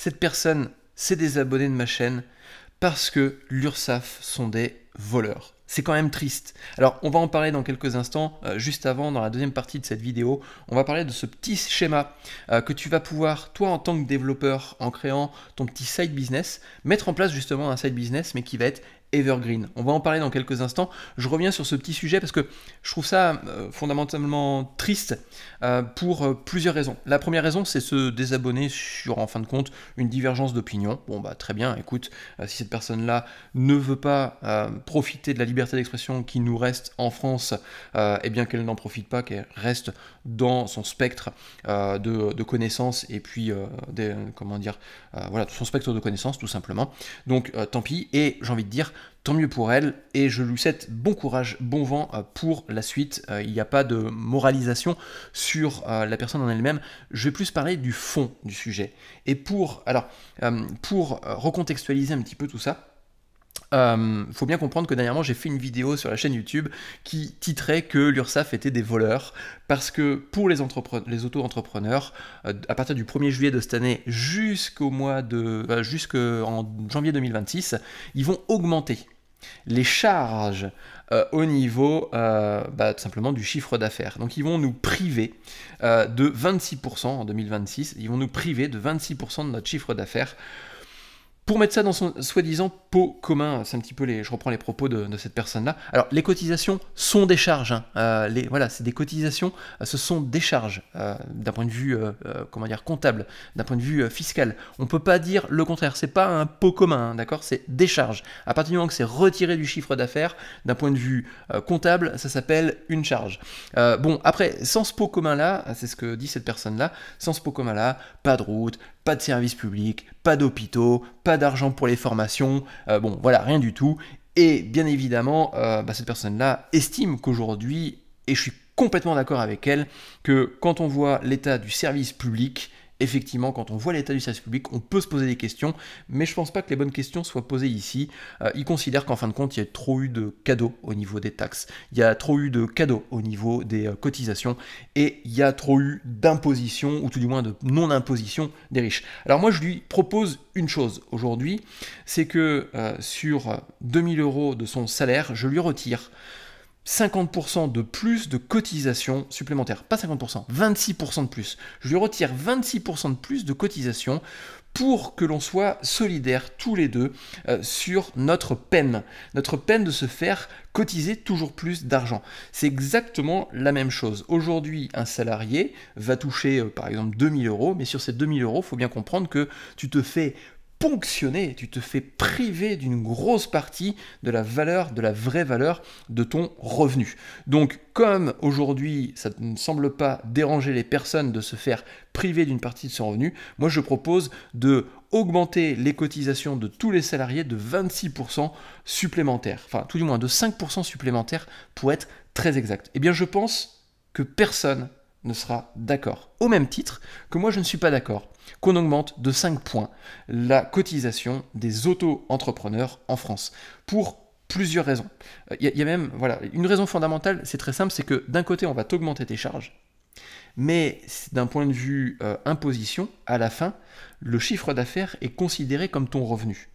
cette personne s'est désabonnée de ma chaîne parce que l'URSAF sont des voleurs. C'est quand même triste. Alors, on va en parler dans quelques instants. Euh, juste avant, dans la deuxième partie de cette vidéo, on va parler de ce petit schéma euh, que tu vas pouvoir, toi en tant que développeur, en créant ton petit side business, mettre en place justement un side business, mais qui va être Evergreen. On va en parler dans quelques instants. Je reviens sur ce petit sujet parce que je trouve ça euh, fondamentalement triste euh, pour euh, plusieurs raisons. La première raison, c'est se désabonner sur, en fin de compte, une divergence d'opinion. Bon, bah très bien, écoute, si cette personne-là ne veut pas profiter de la liberté d'expression qui nous reste en France, et eh bien qu'elle n'en profite pas, qu'elle reste dans son spectre de, connaissances et puis, comment dire, voilà, son spectre de connaissances tout simplement. Donc, tant pis. Et j'ai envie de dire, tant mieux pour elle, et je lui souhaite bon courage, bon vent euh, pour la suite. Euh, il n'y a pas de moralisation sur euh, la personne en elle-même. Je vais plus parler du fond du sujet. Et pour, alors, pour recontextualiser un petit peu tout ça, il euh, faut bien comprendre que dernièrement j'ai fait une vidéo sur la chaîne YouTube qui titrait que l'URSSAF était des voleurs parce que pour les, les auto-entrepreneurs, euh, à partir du 1er juillet de cette année jusqu'au mois de euh, jusqu'en janvier 2026, ils vont augmenter les charges au niveau bah, tout simplement du chiffre d'affaires. Donc ils vont nous priver de 26% en 2026, ils vont nous priver de 26% de notre chiffre d'affaires pour mettre ça dans son soi-disant pot commun. C'est un petit peu les. Je reprends les propos de, cette personne-là. Alors, les cotisations sont des charges. Hein. Euh, les, voilà, c'est des cotisations. Euh, ce sont des charges euh, d'un point de vue, comment dire, comptable, d'un point de vue fiscal. On peut pas dire le contraire. C'est pas un pot commun, hein, d'accord C'est des charges. À partir du moment que c'est retiré du chiffre d'affaires, d'un point de vue comptable, ça s'appelle une charge. bon, après, sans ce pot commun-là, c'est ce que dit cette personne-là. Sans ce pot commun-là, pas de route, pas de services public pas d'hôpitaux, pas d'argent pour les formations, euh, bon, voilà, rien du tout. Et bien évidemment, euh, bah, cette personne-là estime qu'aujourd'hui, et je suis complètement d'accord avec elle, que quand on voit l'état du service public, effectivement, quand on voit l'état du service public, on peut se poser des questions, mais je pense pas que les bonnes questions soient posées ici. Euh, il considère qu'en fin de compte, il y a trop eu de cadeaux au niveau des taxes, il y a trop eu de cadeaux au niveau des euh, cotisations, et il y a trop eu d'imposition, ou tout du moins de non-imposition des riches. Alors moi, je lui propose une chose aujourd'hui, c'est que euh, sur 2000 euros de son salaire, je lui retire 50% de plus de cotisations supplémentaires, Pas 50%, 26% de plus. Je lui retire 26% de plus de cotisation pour que l'on soit solidaire tous les deux euh, sur notre peine, notre peine de se faire cotiser toujours plus d'argent. C'est exactement la même chose. Aujourd'hui, un salarié va toucher euh, par exemple 2000 euros, mais sur ces 2000 euros, il faut bien comprendre que tu te fais ponctionné, tu te fais priver d'une grosse partie de la valeur, de la vraie valeur de ton revenu. Donc comme aujourd'hui ça ne semble pas déranger les personnes de se faire priver d'une partie de son revenu, moi je propose de augmenter les cotisations de tous les salariés de 26% supplémentaires, enfin tout du moins de 5% supplémentaires pour être très exact. Eh bien je pense que personne ne sera d'accord. Au même titre que moi, je ne suis pas d'accord qu'on augmente de 5 points la cotisation des auto-entrepreneurs en France pour plusieurs raisons. Il euh, y, a même voilà, une raison fondamentale, c'est très simple, c'est que d'un côté, on va t'augmenter tes charges, mais d'un point de vue euh, imposition, à la fin, le chiffre d'affaires est considéré comme ton revenu.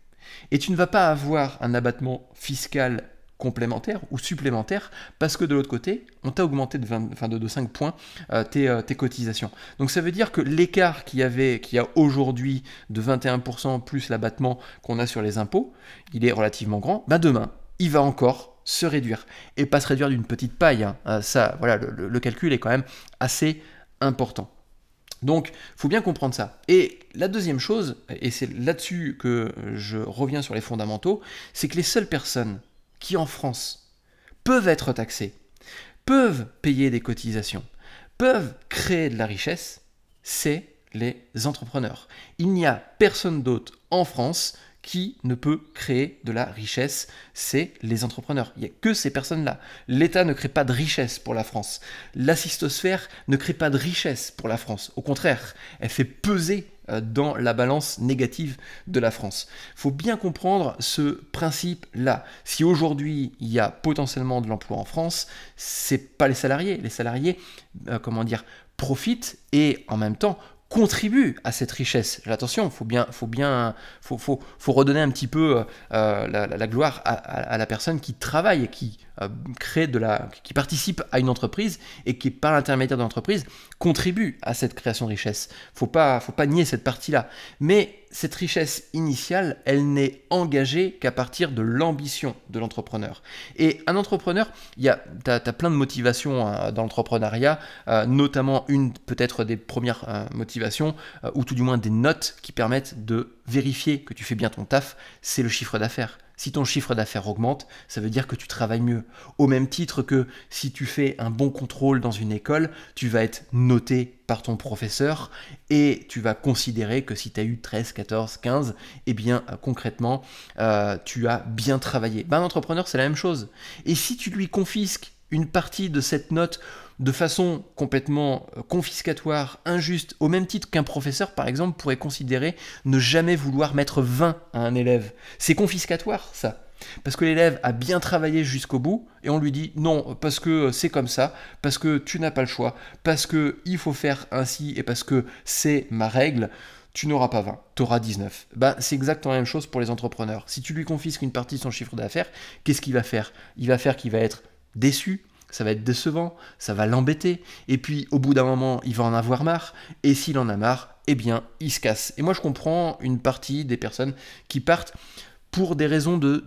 Et tu ne vas pas avoir un abattement fiscal complémentaire ou supplémentaire parce que de l'autre côté, on t'a augmenté de, de, 5 points euh, euh, tes, cotisations. Donc ça veut dire que l'écart qu'il y avait, qu'il a aujourd'hui de 21% plus l'abattement qu'on a sur les impôts, il est relativement grand. Ben demain, il va encore se réduire et pas se réduire d'une petite paille. Hein. Euh, ça, voilà, le, calcul est quand même assez important. Donc, faut bien comprendre ça. Et la deuxième chose, et c'est là-dessus que je reviens sur les fondamentaux, c'est que les seules personnes qui en France peuvent être taxés, peuvent payer des cotisations, peuvent créer de la richesse, c'est les entrepreneurs. Il n'y a personne d'autre en France qui ne peut créer de la richesse, c'est les entrepreneurs. Il n'y a que ces personnes-là. L'État ne crée pas de richesse pour la France. L'assistosphère ne crée pas de richesse pour la France. Au contraire, elle fait peser euh, dans la balance négative de la France. Il faut bien comprendre ce principe-là. Si aujourd'hui il y a potentiellement de l'emploi en France, ce n'est pas les salariés. Les salariés, euh, comment dire, profitent et en même temps contribue à cette richesse. Attention, faut bien, faut bien, faut, redonner un petit peu euh, la, gloire à, la personne qui travaille et qui euh, crée de la, qui participe à une entreprise et qui par l'intermédiaire de l'entreprise contribue à cette création de richesse. Faut pas, faut pas nier cette partie-là. Mais cette richesse initiale, elle n'est engagée qu'à partir de l'ambition de l'entrepreneur. Et un entrepreneur, tu as, plein de motivations hein, dans l'entrepreneuriat, euh, notamment une peut-être des premières euh, motivations, euh, ou tout du moins des notes qui permettent de vérifier que tu fais bien ton taf, c'est le chiffre d'affaires. Si ton chiffre d'affaires augmente, ça veut dire que tu travailles mieux. Au même titre que si tu fais un bon contrôle dans une école, tu vas être noté par ton professeur et tu vas considérer que si tu as eu 13, 14, 15, eh bien euh, concrètement, euh, tu as bien travaillé. Ben, un entrepreneur, c'est la même chose. Et si tu lui confisques une partie de cette note de façon complètement euh, confiscatoire, injuste, au même titre qu'un professeur, par exemple, pourrait considérer ne jamais vouloir mettre 20 à un élève. C'est confiscatoire, ça. Parce que l'élève a bien travaillé jusqu'au bout et on lui dit non, parce que c'est comme ça, parce que tu n'as pas le choix, parce que il faut faire ainsi et parce que c'est ma règle, tu n'auras pas 20, tu auras 19. Ben, c'est exactement la même chose pour les entrepreneurs. Si tu lui confisques une partie de son chiffre d'affaires, qu'est-ce qu'il va faire Il va faire qu'il va être déçu, ça va être décevant, ça va l'embêter, et puis au bout d'un moment, il va en avoir marre, et s'il en a marre, eh bien, il se casse. Et moi, je comprends une partie des personnes qui partent pour des raisons de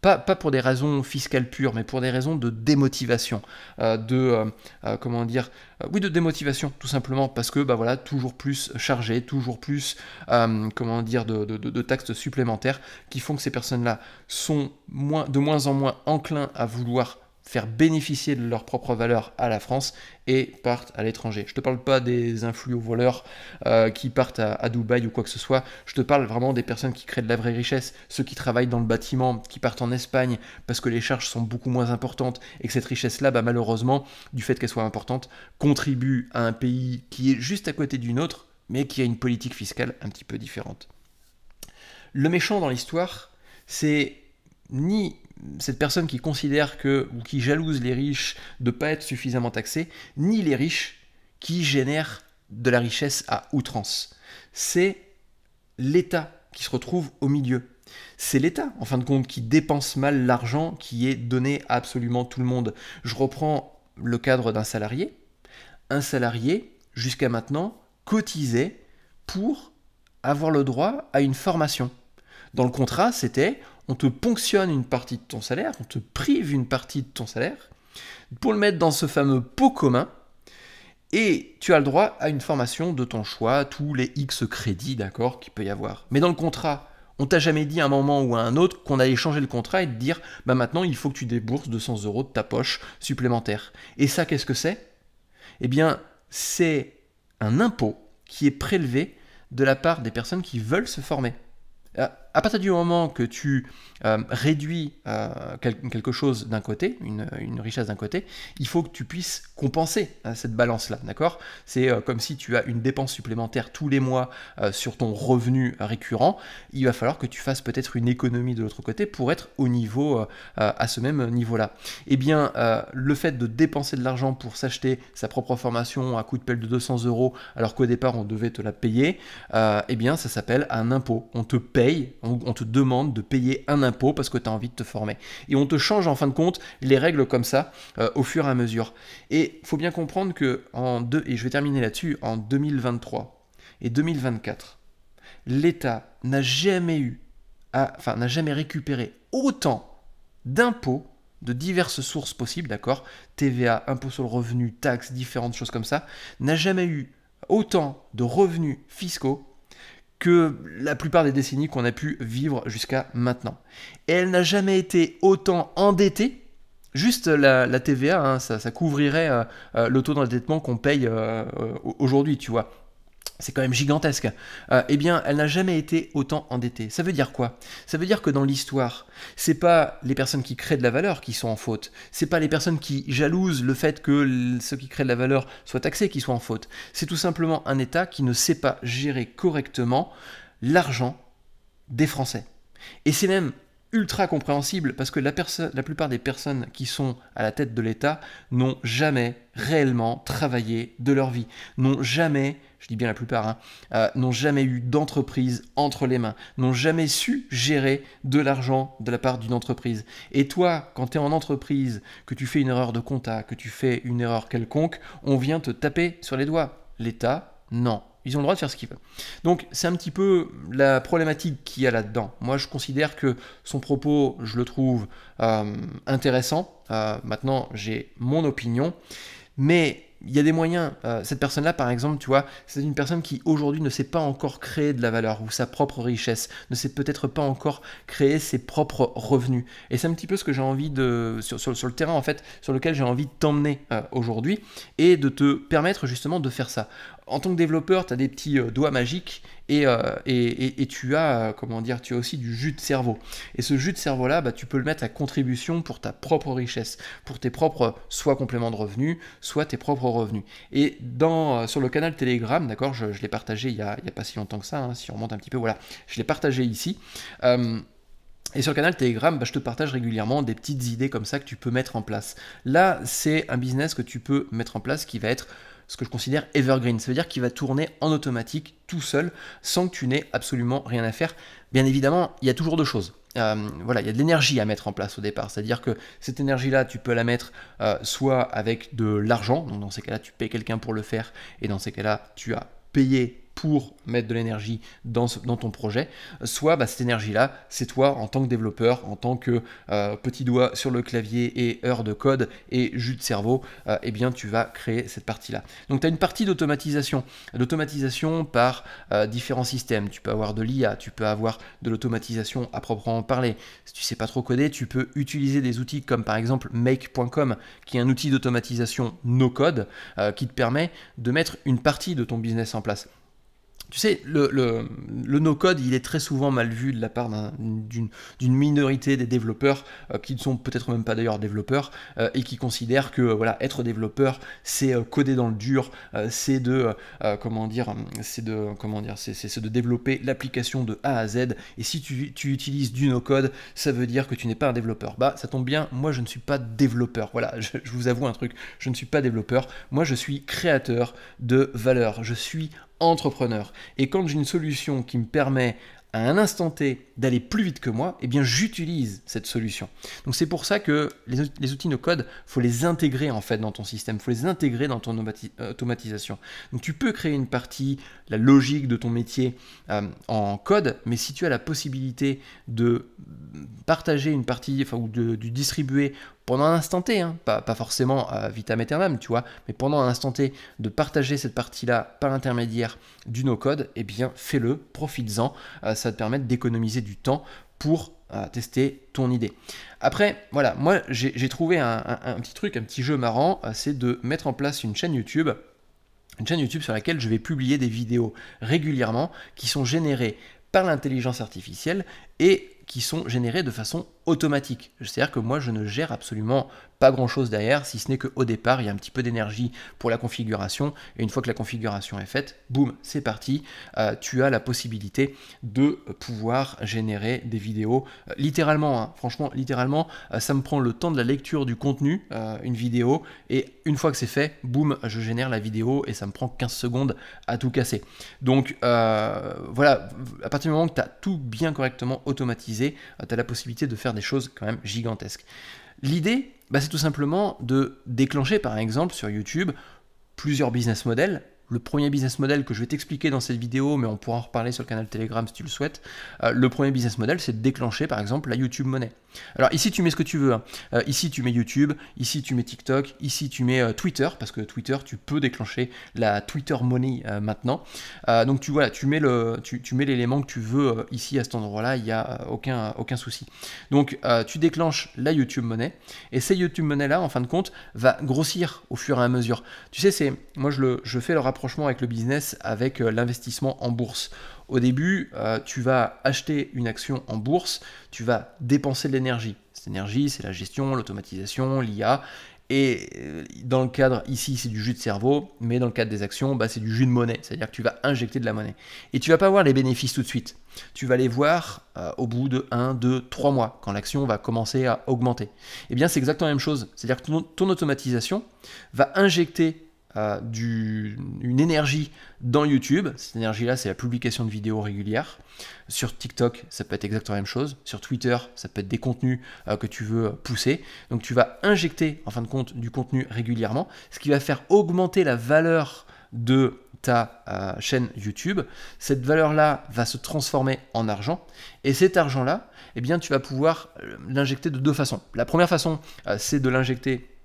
pas, pas pour des raisons fiscales pures mais pour des raisons de démotivation euh, de euh, euh, comment dire oui de démotivation tout simplement parce que bah voilà toujours plus chargé toujours plus comment dire de, taxes supplémentaires qui font que ces personnes là sont moins de moins en moins enclins à vouloir faire bénéficier de leur propre valeurs à la France et partent à l'étranger. Je ne te parle pas des influx voleurs euh, qui partent à, Dubaï ou quoi que ce soit, je te parle vraiment des personnes qui créent de la vraie richesse, ceux qui travaillent dans le bâtiment, qui partent en Espagne parce que les charges sont beaucoup moins importantes et que cette richesse-là, bah, malheureusement, du fait qu'elle soit importante, contribue à un pays qui est juste à côté d'une autre, mais qui a une politique fiscale un petit peu différente. Le méchant dans l'histoire, c'est ni cette personne qui considère que, ou qui jalouse les riches de ne pas être suffisamment taxés, ni les riches qui génèrent de la richesse à outrance. C'est l'État qui se retrouve au milieu. C'est l'État, en fin de compte, qui dépense mal l'argent qui est donné à absolument tout le monde. Je reprends le cadre d'un salarié. Un salarié, jusqu'à maintenant, cotisait pour avoir le droit à une formation. Dans le contrat, c'était on te ponctionne une partie de ton salaire, on te prive une partie de ton salaire pour le mettre dans ce fameux pot commun. Et tu as le droit à une formation de ton choix, tous les X crédits, d'accord, qu'il peut y avoir. Mais dans le contrat, on t'a jamais dit à un moment ou à un autre qu'on allait changer le contrat et te dire, bah maintenant il faut que tu débourses 200 euros de ta poche supplémentaire. Et ça, qu'est-ce que c'est Eh bien, c'est un impôt qui est prélevé de la part des personnes qui veulent se former. Ah, à partir du moment que tu euh, réduis euh, quelque chose d'un côté, une, richesse d'un côté, il faut que tu puisses compenser hein, cette balance-là, d'accord C'est euh, comme si tu as une dépense supplémentaire tous les mois sur ton revenu récurrent, il va falloir que tu fasses peut-être une économie de l'autre côté pour être au niveau, à ce même niveau-là. Eh bien, le fait de dépenser de l'argent pour s'acheter sa propre formation à coup de pelle de 200 euros, alors qu'au départ on devait te la payer, eh bien ça s'appelle un impôt. On te paye, on, te demande de payer un impôt parce que tu as envie de te former. Et on te change en fin de compte les règles comme ça euh, au fur et à mesure. Et il faut bien comprendre que en deux, et je vais terminer là-dessus, en 2023 et 2024, l'État n'a jamais eu, enfin n'a jamais récupéré autant d'impôts de diverses sources possibles, d'accord TVA, impôts sur le revenu, taxes, différentes choses comme ça, n'a jamais eu autant de revenus fiscaux que la plupart des décennies qu'on a pu vivre jusqu'à maintenant. Et elle n'a jamais été autant endettée. Juste la, TVA, hein, ça, couvrirait euh, euh, le taux d'endettement qu'on paye euh, aujourd'hui, tu vois c'est quand même gigantesque, euh, eh bien, elle n'a jamais été autant endettée. Ça veut dire quoi Ça veut dire que dans l'histoire, c'est pas les personnes qui créent de la valeur qui sont en faute, c'est pas les personnes qui jalousent le fait que ceux qui créent de la valeur soient taxés qui sont en faute. C'est tout simplement un État qui ne sait pas gérer correctement l'argent des Français. Et c'est même ultra compréhensible parce que la, la, plupart des personnes qui sont à la tête de l'État n'ont jamais réellement travaillé de leur vie, n'ont jamais, je dis bien la plupart, hein, euh, n'ont jamais eu d'entreprise entre les mains, n'ont jamais su gérer de l'argent de la part d'une entreprise. Et toi, quand tu es en entreprise, que tu fais une erreur de compta, que tu fais une erreur quelconque, on vient te taper sur les doigts. L'État, non. Ils ont le droit de faire ce qu'ils veulent. Donc c'est un petit peu la problématique qu'il y a là-dedans. Moi je considère que son propos, je le trouve euh, intéressant. Euh, maintenant j'ai mon opinion. Mais il y a des moyens. Euh, cette personne-là, par exemple, tu vois, c'est une personne qui aujourd'hui ne sait pas encore créer de la valeur ou sa propre richesse, ne sait peut-être pas encore créer ses propres revenus. Et c'est un petit peu ce que j'ai envie de. Sur, le terrain, en fait, sur lequel j'ai envie de t'emmener euh, aujourd'hui et de te permettre justement de faire ça. En tant que développeur, tu as des petits euh, doigts magiques euh, et, et, et, tu as euh, comment dire tu as aussi du jus de cerveau et ce jus de cerveau là bah, tu peux le mettre à contribution pour ta propre richesse pour tes propres soit compléments de revenus soit tes propres revenus et dans euh, sur le canal Telegram d'accord je, l'ai partagé il y, a, il y, a, pas si longtemps que ça hein, si on remonte un petit peu voilà je l'ai partagé ici et sur le canal Telegram, bah, je te partage régulièrement des petites idées comme ça que tu peux mettre en place. Là, c'est un business que tu peux mettre en place qui va être ce que je considère evergreen. Ça veut dire qu'il va tourner en automatique tout seul sans que tu n'aies absolument rien à faire. Bien évidemment, il y a toujours deux choses. Euh, voilà, il y a de l'énergie à mettre en place au départ. C'est-à-dire que cette énergie-là, tu peux la mettre euh, soit avec de l'argent, donc dans ces cas-là, tu payes quelqu'un pour le faire, et dans ces cas-là, tu as payé pour mettre de l'énergie dans, ton projet, soit bah, cette énergie-là, c'est toi en tant que développeur, en tant que euh, petit doigt sur le clavier et heure de code et jus de cerveau, euh, eh bien tu vas créer cette partie-là. Donc tu as une partie d'automatisation, d'automatisation par euh, différents systèmes. Tu peux avoir de l'IA, tu peux avoir de l'automatisation à proprement parler. Si tu ne sais pas trop coder, tu peux utiliser des outils comme par exemple make.com, qui est un outil d'automatisation no code qui te permet de mettre une partie de ton business en place. Tu sais, le, no-code, il est très souvent mal vu de la part d'une minorité des développeurs, euh, qui ne sont peut-être même pas d'ailleurs développeurs, euh, et qui considèrent que voilà, être développeur, c'est euh, coder dans le dur, c'est de, comment dire, c'est de, comment dire, c'est de développer l'application de A à Z, et si tu, utilises du no-code, ça veut dire que tu n'es pas un développeur. Bah, ça tombe bien, moi je ne suis pas développeur, voilà, je, je vous avoue un truc, je ne suis pas développeur, moi je suis créateur de valeur, je suis entrepreneur. Et quand j'ai une solution qui me permet à un instant T d'aller plus vite que moi, eh bien j'utilise cette solution. Donc c'est pour ça que les, outils no-code, faut les intégrer en fait dans ton système, faut les intégrer dans ton automatisation. Donc tu peux créer une partie, la logique de ton métier euh, en code, mais si tu as la possibilité de partager une partie, enfin ou de, distribuer pendant un instant T, hein, pas, pas, forcément à vitam aeternam, tu vois, mais pendant un instant T, de partager cette partie-là par l'intermédiaire du no-code, eh bien fais-le, profites-en, euh, ça te permettre d'économiser du temps pour euh, tester ton idée. Après, voilà, moi j'ai trouvé un, un, petit truc, un petit jeu marrant, euh, c'est de mettre en place une chaîne YouTube. Une chaîne YouTube sur laquelle je vais publier des vidéos régulièrement qui sont générées par l'intelligence artificielle et qui sont générées de façon automatique. C'est-à-dire que moi je ne gère absolument pas grand chose derrière, si ce n'est qu'au départ, il y a un petit peu d'énergie pour la configuration, et une fois que la configuration est faite, boum, c'est parti, euh, tu as la possibilité de pouvoir générer des vidéos, euh, littéralement, hein, franchement, littéralement, euh, ça me prend le temps de la lecture du contenu, une vidéo, et une fois que c'est fait, boum, je génère la vidéo, et ça me prend 15 secondes à tout casser. Donc voilà, à partir du moment que tu as tout bien correctement automatisé, tu as la possibilité de faire des choses quand même gigantesques. L'idée, bah, c'est tout simplement de déclencher par exemple sur YouTube plusieurs business models le premier business model que je vais t'expliquer dans cette vidéo, mais on pourra en reparler sur le canal Telegram si tu le souhaites. Euh, le premier business model, c'est de déclencher par exemple la YouTube Money. Alors ici, tu mets ce que tu veux. Hein. Euh, ici, tu mets YouTube, ici, tu mets TikTok, ici, tu mets euh, Twitter, parce que Twitter, tu peux déclencher la Twitter Money maintenant. donc tu, voilà, tu mets l'élément tu, que tu veux ici à cet endroit-là, il n'y a aucun, aucun souci. Donc tu déclenches la YouTube Money, et cette YouTube Money-là, en fin de compte, va grossir au fur et à mesure. Tu sais, c'est moi, je, le, je fais le rapport avec le business, avec euh, l'investissement en bourse. Au début, euh, tu vas acheter une action en bourse, tu vas dépenser de l'énergie. Cette énergie, c'est la gestion, l'automatisation, l'IA. Et euh, dans le cadre ici, c'est du jus de cerveau, mais dans le cadre des actions, bah, c'est du jus de monnaie, c'est-à-dire que tu vas injecter de la monnaie. Et tu vas pas voir les bénéfices tout de suite. Tu vas les voir au bout de 1, 2, 3 mois, quand l'action va commencer à augmenter. Et eh bien, c'est exactement la même chose. C'est-à-dire que ton, ton automatisation va injecter euh, une énergie dans YouTube. Cette énergie-là, c'est la publication de vidéos régulières. Sur TikTok, ça peut être exactement la même chose. Sur Twitter, ça peut être des contenus euh, que tu veux pousser. Donc tu vas injecter, en fin de compte, du contenu régulièrement, ce qui va faire augmenter la valeur de ta euh, chaîne YouTube. Cette valeur-là va se transformer en argent. Et cet argent-là, eh bien, tu vas pouvoir l'injecter de deux façons. La première façon, c'est de l'injecter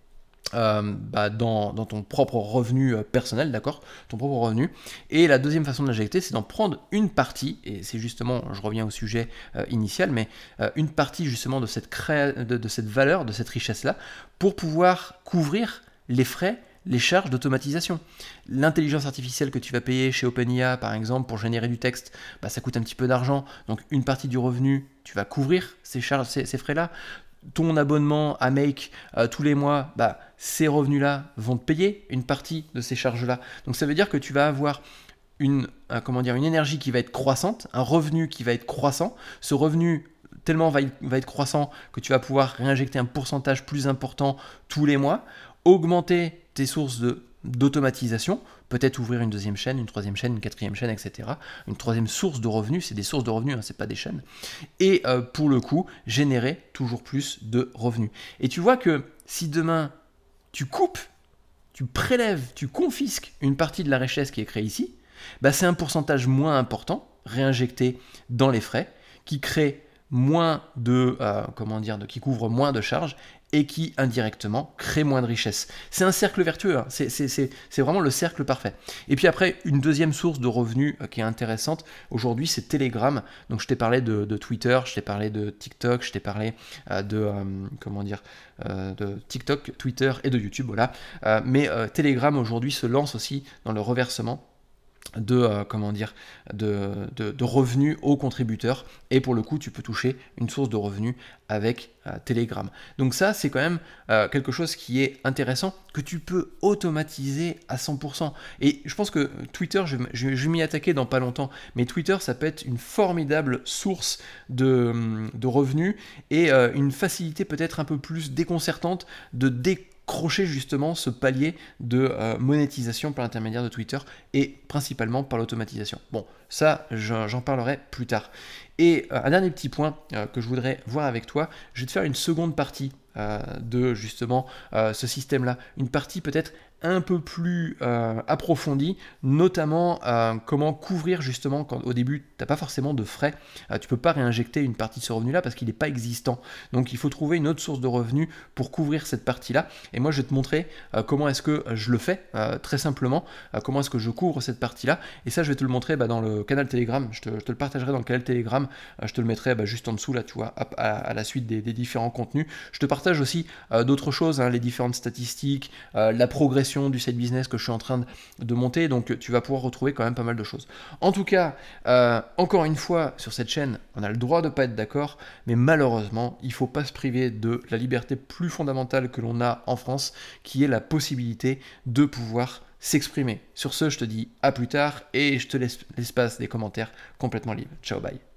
euh, bah, dans, ton propre revenu euh, personnel, d'accord Ton propre revenu. Et la deuxième façon de l'injecter, c'est d'en prendre une partie, et c'est justement, je reviens au sujet euh, initial, mais une partie justement de cette, de, cette valeur, de cette richesse-là, pour pouvoir couvrir les frais les charges d'automatisation. L'intelligence artificielle que tu vas payer chez OpenIA, par exemple, pour générer du texte, bah, ça coûte un petit peu d'argent. Donc une partie du revenu, tu vas couvrir ces charges, ces frais-là ton abonnement à Make euh, tous les mois, bah, ces revenus-là vont te payer une partie de ces charges-là. Donc ça veut dire que tu vas avoir une, euh, comment dire, une énergie qui va être croissante, un revenu qui va être croissant. Ce revenu tellement va, va être croissant que tu vas pouvoir réinjecter un pourcentage plus important tous les mois, augmenter tes sources d'automatisation, peut-être ouvrir une deuxième chaîne, une troisième chaîne, une quatrième chaîne, etc. Une troisième source de revenus, c'est des sources de revenus, ce hein, c'est pas des chaînes. Et euh, pour le coup, générer toujours plus de revenus. Et tu vois que si demain tu coupes, tu prélèves, tu confisques une partie de la richesse qui est créée ici, bah, c'est un pourcentage moins important réinjecté dans les frais qui crée moins de euh, comment dire qui couvre moins de charges et qui indirectement crée moins de richesse. C'est un cercle vertueux, hein. c'est vraiment le cercle parfait. Et puis après, une deuxième source de revenus euh, qui est intéressante aujourd'hui, c'est Telegram. Donc je t'ai parlé de, Twitter, je t'ai parlé de TikTok, je t'ai parlé euh, de euh, comment dire de TikTok, Twitter et de YouTube, voilà. mais Telegram aujourd'hui se lance aussi dans le reversement de, euh, comment dire, de, revenus aux contributeurs. Et pour le coup, tu peux toucher une source de revenus avec euh, Telegram. Donc ça, c'est quand même euh, quelque chose qui est intéressant, que tu peux automatiser à 100%. Et je pense que Twitter, je, vais m'y attaquer dans pas longtemps, mais Twitter, ça peut être une formidable source de, de revenus et une facilité peut-être un peu plus déconcertante de découvrir justement ce palier de euh, monétisation par l'intermédiaire de Twitter et principalement par l'automatisation. Bon, ça, j'en parlerai plus tard. Et euh, un dernier petit point euh, que je voudrais voir avec toi, je vais te faire une seconde partie de justement ce système-là, une partie peut-être un peu plus euh, approfondie, notamment euh, comment couvrir justement quand au début tu n'as pas forcément de frais, euh, tu peux pas réinjecter une partie de ce revenu là parce qu'il n'est pas existant. Donc il faut trouver une autre source de revenus pour couvrir cette partie là. Et moi je vais te montrer comment est-ce que je le fais très simplement, comment est-ce que je couvre cette partie là. Et ça je vais te le montrer bah, dans le canal Telegram, je te, le partagerai dans le canal Telegram, je te le mettrai bah, juste en dessous là tu vois à, la suite des, différents contenus. Je te partage aussi d'autres choses, hein, les différentes statistiques, la progression du site business que je suis en train de monter. Donc tu vas pouvoir retrouver quand même pas mal de choses. En tout cas, euh, encore une fois, sur cette chaîne, on a le droit de pas être d'accord, mais malheureusement, il faut pas se priver de la liberté plus fondamentale que l'on a en France, qui est la possibilité de pouvoir s'exprimer. Sur ce, je te dis à plus tard et je te laisse l'espace des commentaires complètement libre. Ciao, bye.